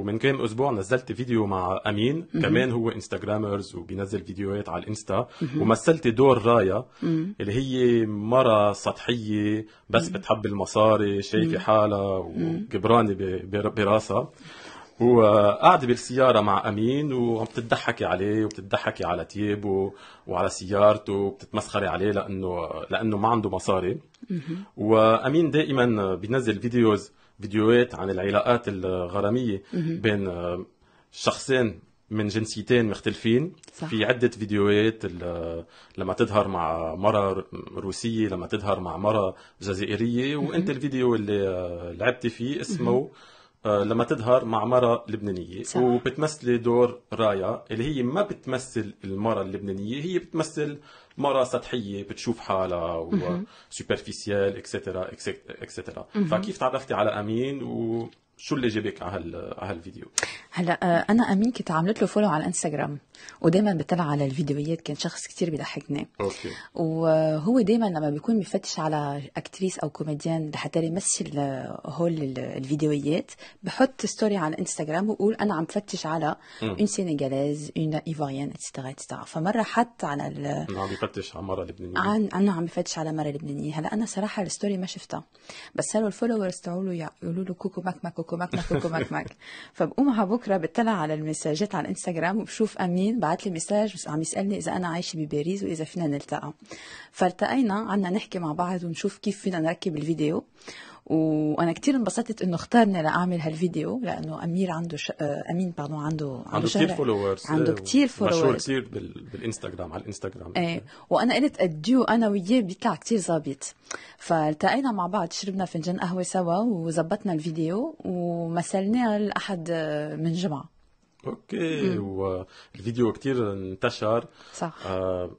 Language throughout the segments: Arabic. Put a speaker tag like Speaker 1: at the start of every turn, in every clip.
Speaker 1: ومن كام اسبوع نزلت فيديو مع امين مم. كمان هو انستغرامرز وبينزل فيديوهات على الانستا مم. ومثلت دور رايا مم. اللي هي مره سطحيه بس مم. بتحب المصاري شايفه حالها وجبرانه براسها وقاعدة بالسيارة مع أمين وعم تضحكي عليه وبتضحكي على تيابه وعلى سيارته وبتتمسخري عليه لأنه لأنه ما عنده مصاري وأمين دائما بينزل فيديوز فيديوهات عن العلاقات الغراميه بين آه، شخصين من جنسيتين مختلفين صح. في عدة فيديوهات آه، لما تظهر مع مرة روسية لما تظهر مع مرة جزائرية وانت الفيديو اللي آه، لعبتي فيه اسمه آه، لما تظهر مع مرة لبنانية صح. وبتمثلي دور رايا اللي هي ما بتمثل المرة اللبنانية هي بتمثل مرة سطحية بتشوف حالها وسوبرفيسيال اكسترا اكسترا فكيف تعرفتي على أمين و شو اللي جابك على هال على هالفيديو؟
Speaker 2: هلا آه، انا امين كنت عملت له فولو على الانستغرام ودائما بتابع على الفيديوهات كان شخص كثير بيضحكني اوكي وهو دائما لما بيكون بفتش على اكتريس او كوميديان لحتى يمثل آه، هول الفيديوهات بحط ستوري على الانستغرام وبقول انا عم فتش على اون سينيغاليز اون ايفوريان اتسترا اتسترا فمره حط على ال... انه
Speaker 1: عم بفتش على مره لبنانيه عن
Speaker 2: انه عم بفتش على مره لبنانيه هلا انا صراحه الستوري ما شفتها بس صاروا الفولورز تاعوا له يقولوا له كوكو ماك ماك كوكوماكنا كوكوماك ماك فبقوم على بكره بطلع على المساجات على الانستغرام وبشوف امين بعت لي مساج عم يسالني اذا انا عايشه بباريس واذا فينا نلتقى فالتقينا عنا نحكي مع بعض ونشوف كيف فينا نركب الفيديو وانا كثير انبسطت انه اختارني لاعمل هالفيديو لانه امير عنده ش... آه، امين باردون عنده عنده, كثير فولورز عنده كثير فولورز آه، مشهور
Speaker 1: كثير بال... بالانستغرام على الانستغرام ايه
Speaker 2: وانا قلت الديو انا وياه بيطلع كثير ظابط فالتقينا مع بعض شربنا فنجان قهوه سوا وظبطنا الفيديو ومثلناه لاحد آه، من جمعه
Speaker 1: اوكي والفيديو كثير انتشر صح آه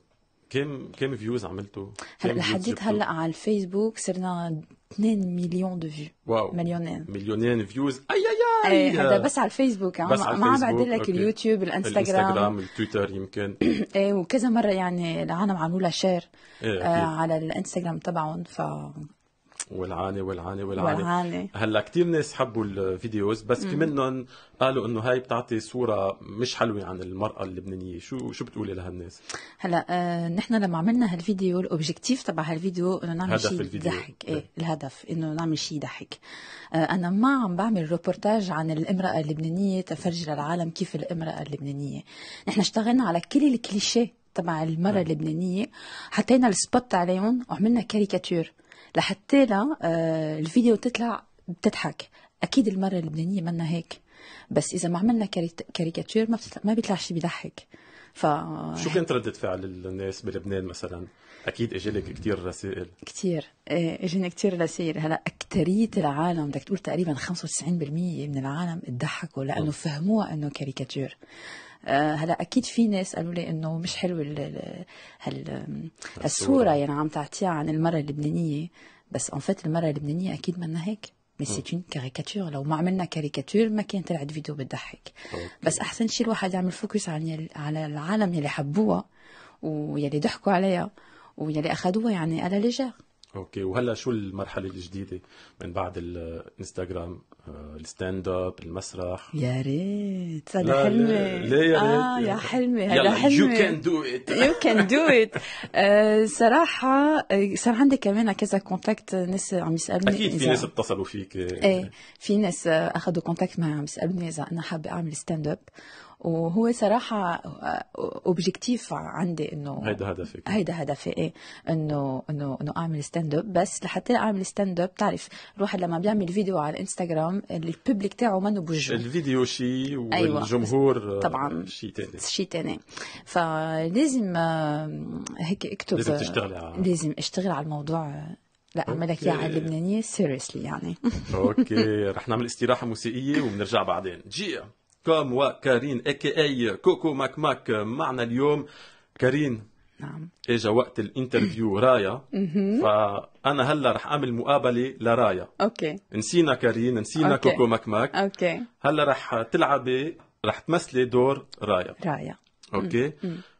Speaker 1: كم كم فيوز عملتوا؟ هلا لحديت
Speaker 2: هلا على الفيسبوك صرنا 2 مليون دو فيو
Speaker 1: واو مليونين مليونين فيوز اي اي اي هذا إيه، بس على
Speaker 2: الفيسبوك بس على ما عم بعدل لك اليوتيوب الانستغرام الانستغرام
Speaker 1: التويتر يمكن
Speaker 2: ايه وكذا مره يعني العالم عملوا لها شير إيه، آه على الانستغرام تبعهم ف
Speaker 1: والعاني والعاني والعاني, هلا كثير ناس حبوا الفيديوز بس في منهم قالوا انه هاي بتعطي صوره مش حلوه عن المراه اللبنانيه شو شو بتقولي لهالناس
Speaker 2: هلا آه نحن لما عملنا هالفيديو الاوبجيكتيف تبع هالفيديو انه نعمل شيء يضحك إيه،, ايه الهدف انه نعمل شيء يضحك آه انا ما عم بعمل روبورتاج عن الامراه اللبنانيه تفرجي للعالم كيف الامراه اللبنانيه نحن اشتغلنا على كل الكليشيه تبع المرأة نعم. اللبنانية حطينا السبوت عليهم وعملنا كاريكاتير لحتى لا آه، الفيديو تطلع بتضحك اكيد المره اللبنانيه منا هيك بس اذا ما عملنا كاريكاتير ما ما بيطلع شيء بيضحك ف شو
Speaker 1: كانت ردة فعل الناس بلبنان مثلا؟ اكيد اجى لك كثير رسائل
Speaker 2: كثير آه، اجاني كثير رسائل هلا اكثريه العالم بدك تقول تقريبا 95% من العالم تضحكوا لانه آه. فهموها انه كاريكاتير آه، هلا اكيد في ناس قالوا لي انه مش حلوه هالصوره يعني عم تعطيها عن المراه اللبنانيه بس ان فيت المراه اللبنانيه اكيد منها هيك مي سي اون كاريكاتور لو ما عملنا كاريكاتور ما كان طلعت فيديو بتضحك بس احسن شيء الواحد يعمل فوكس على على العالم يلي حبوها ويلي ضحكوا عليها ويلي اخذوها يعني على ليجير
Speaker 1: اوكي وهلا شو المرحله الجديده من بعد الانستغرام آه، الستاند اب المسرح يا
Speaker 2: ريت هذا حلمي لا, يا ريت اه يا حلمي هذا حلمي يو كان دو ات يو كان دو ات صراحه آه، صار عندي كمان كذا كونتاكت آه، ناس عم يسالوني اكيد في ناس اتصلوا فيك ايه في ناس اخذوا كونتاكت معي عم يسالوني اذا انا حابه اعمل ستاند اب وهو صراحه اوبجيكتيف آه، عندي انه هيدا هدفي هيدا هدفي ايه انه انه انه اعمل ستاند اب بس لحتى اعمل ستاند اب بتعرف الواحد لما بيعمل فيديو على الانستغرام الببليك تاعه منه بوجهه
Speaker 1: الفيديو شيء أيوة، والجمهور أيوة. طبعا شيء ثاني
Speaker 2: شيء ثاني فلازم آه، هيك اكتب لازم تشتغلي على لازم اشتغل على الموضوع لا عملك اياها اللبنانيه سيريسلي يعني
Speaker 1: اوكي رح نعمل استراحه موسيقيه وبنرجع بعدين جيا كوم وكارين اي كي اي كوكو ماك ماك معنا اليوم كارين نعم اجا وقت الانترفيو رايا فانا هلا رح اعمل مقابله لرايا اوكي نسينا كارين نسينا أوكي. كوكو ماك ماك اوكي هلا رح تلعبي رح تمثلي دور رايا رايا اوكي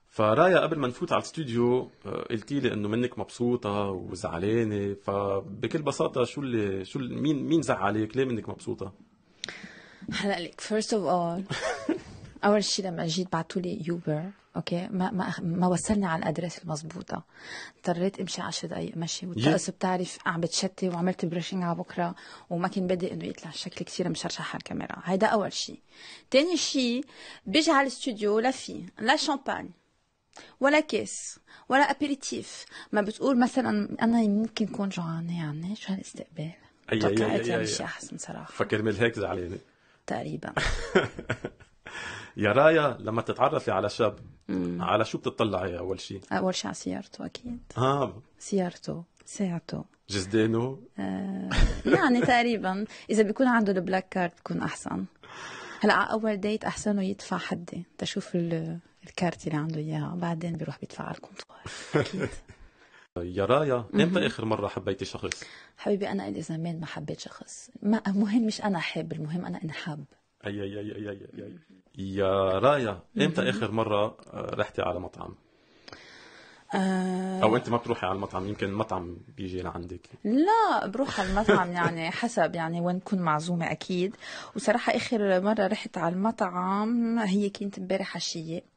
Speaker 1: فرايا قبل ما نفوت على الاستوديو قلت لي انه منك مبسوطه وزعلانه فبكل بساطه شو اللي شو مين مين زعلك ليه منك مبسوطه
Speaker 2: هلا لك فيرست اوف اول اول شيء لما جيت بعثوا لي يوبر اوكي ما ما ما وصلني على الادرس المضبوطه اضطريت امشي 10 دقائق مشي والطقس بتعرف عم بتشتي وعملت بريشنج على بكره وما كان بدي انه يطلع شكلي كثير مشرشح على الكاميرا هيدا اول شيء ثاني شيء بيجي على الاستوديو لا في لا شامبان ولا كيس ولا ابيريتيف ما بتقول مثلا انا ممكن كون جوعانه يعني شو
Speaker 1: هالاستقبال اي اي اي يعني اي اي احسن صراحه فكرمال هيك زعلانه تقريبا يا رايا لما تتعرفي على شاب على شو بتطلعي اول شيء؟
Speaker 2: اول شيء على سيارته اكيد اه سيارته ساعته
Speaker 1: جزدانه
Speaker 2: آه، يعني تقريبا اذا بيكون عنده البلاك كارد بكون احسن هلا على اول ديت احسن يدفع حدي تشوف الكارت اللي عنده اياها بعدين بيروح بيدفع
Speaker 1: على الكونتوار اكيد يا رايا امتى اخر مره حبيتي شخص
Speaker 2: حبيبي انا إلي زمان ما حبيت شخص ما المهم مش انا حاب المهم انا انحب
Speaker 1: اي اي اي اي اي, أي. يا رايا امتى اخر مره آه، رحتي على مطعم
Speaker 2: آه. او انت
Speaker 1: ما بتروحي على المطعم يمكن مطعم بيجي لعندك
Speaker 2: لا بروح على المطعم يعني حسب يعني وين كنت معزومه اكيد وصراحه اخر مره رحت على المطعم هي كانت امبارح عشيه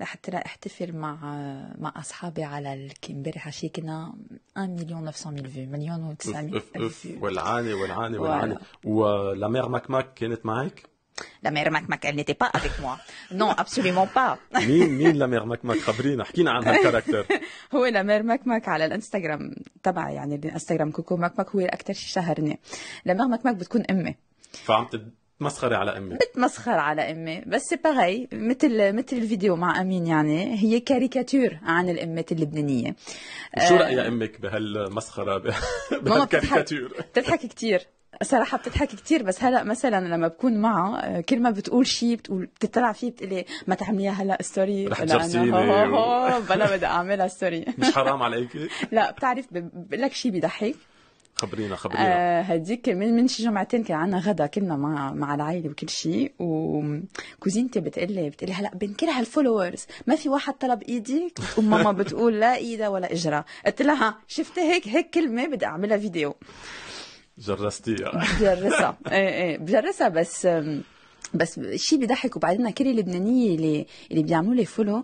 Speaker 2: لحتى احتفل مع مع اصحابي على الكي شي كنا 1 مليون 900 ميل فيو مليون و 900
Speaker 1: فيو والعاني والعاني والعاني ولا مير ماك ماك كانت معك؟
Speaker 2: لا مير ماك ماك n'était با avec moi. نو ابسوليمون با مين مين
Speaker 1: لا مير ماك خبرينا حكينا عن هالكاركتر
Speaker 2: هو لا مير ماك على الانستغرام تبعي يعني الانستغرام كوكو ماك ماك هو اكثر شيء شهرني لا مير ماك بتكون امي
Speaker 1: فعم تمسخري على امي
Speaker 2: بتمسخر على امي بس باغي مثل مثل الفيديو مع امين يعني هي كاريكاتير عن الامات اللبنانيه
Speaker 1: شو آه، راي امك بهالمسخره بهالكاريكاتير
Speaker 2: بتضحك كثير صراحه بتضحك كثير بس هلا مثلا لما بكون معها آه، كل ما بتقول شيء بتقول بتطلع فيه بتقلي ما تعمليها هلا ستوري رح تجرسيني بلا بدي اعملها ستوري مش
Speaker 1: حرام عليكي
Speaker 2: لا بتعرف بقول لك شيء بيضحك
Speaker 1: خبرينا خبرينا
Speaker 2: آه، هذيك من من شي جمعتين كان عندنا غدا كنا مع مع العائله وكل شيء وكوزينتي بتقول لي بتقول لي هلا بين كل هالفولورز ما في واحد طلب ايدي وماما بتقول لا ايدها ولا اجرها قلت لها شفتي هيك هيك كلمه بدي اعملها فيديو
Speaker 1: جرستيها بجرسها
Speaker 2: ايه ايه بجرسها بس بس شيء بيضحك وبعدين كل اللبنانيه اللي اللي بيعملوا لي فولو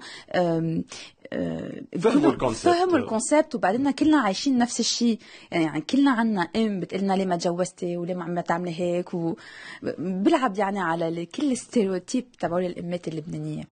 Speaker 2: آه، فهموا الكونسيبت فهموا الكونسبت وبعدين كلنا عايشين نفس الشيء يعني, يعني كلنا عنا ام بتقلنا ليه ما تجوزتي وليه ما عم تعملي هيك وبلعب يعني على كل الستيريوتيب تبعول الامات اللبنانيه